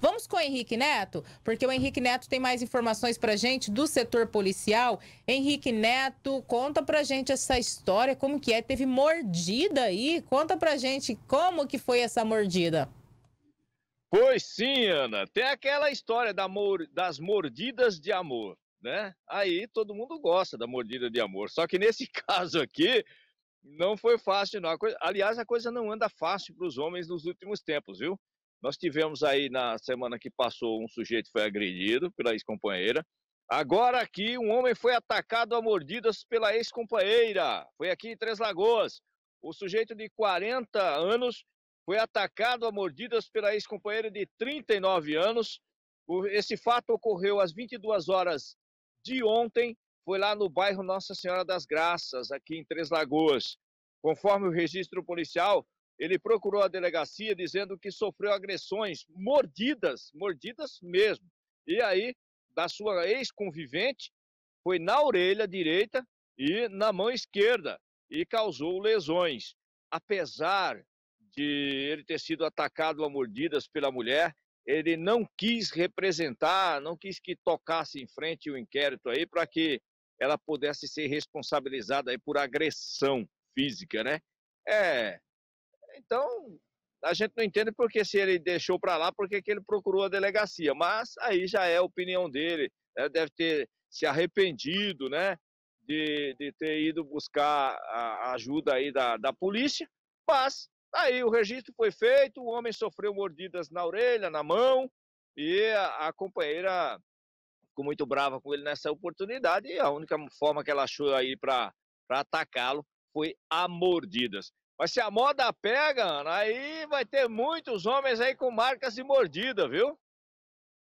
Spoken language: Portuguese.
Vamos com o Henrique Neto, porque o Henrique Neto tem mais informações pra gente do setor policial. Henrique Neto, conta pra gente essa história, como que é? Teve mordida aí? Conta pra gente como que foi essa mordida. Pois sim, Ana. Tem aquela história da mor... das mordidas de amor, né? Aí todo mundo gosta da mordida de amor. Só que nesse caso aqui, não foi fácil, não. A coisa... Aliás, a coisa não anda fácil para os homens nos últimos tempos, viu? Nós tivemos aí na semana que passou um sujeito foi agredido pela ex-companheira. Agora aqui um homem foi atacado a mordidas pela ex-companheira. Foi aqui em Três Lagoas. O sujeito de 40 anos foi atacado a mordidas pela ex-companheira de 39 anos. Esse fato ocorreu às 22 horas de ontem, foi lá no bairro Nossa Senhora das Graças, aqui em Três Lagoas. Conforme o registro policial, ele procurou a delegacia dizendo que sofreu agressões, mordidas, mordidas mesmo. E aí, da sua ex-convivente, foi na orelha direita e na mão esquerda e causou lesões. Apesar de ele ter sido atacado a mordidas pela mulher, ele não quis representar, não quis que tocasse em frente o inquérito aí para que ela pudesse ser responsabilizada aí por agressão física, né? É, então, a gente não entende porque se ele deixou para lá, porque que ele procurou a delegacia. Mas aí já é a opinião dele. Né? Deve ter se arrependido, né? De, de ter ido buscar a ajuda aí da, da polícia. Mas aí o registro foi feito, o homem sofreu mordidas na orelha, na mão, e a, a companheira ficou muito brava com ele nessa oportunidade, e a única forma que ela achou aí para atacá-lo foi a mordidas. Mas se a moda pega, aí vai ter muitos homens aí com marcas de mordida, viu?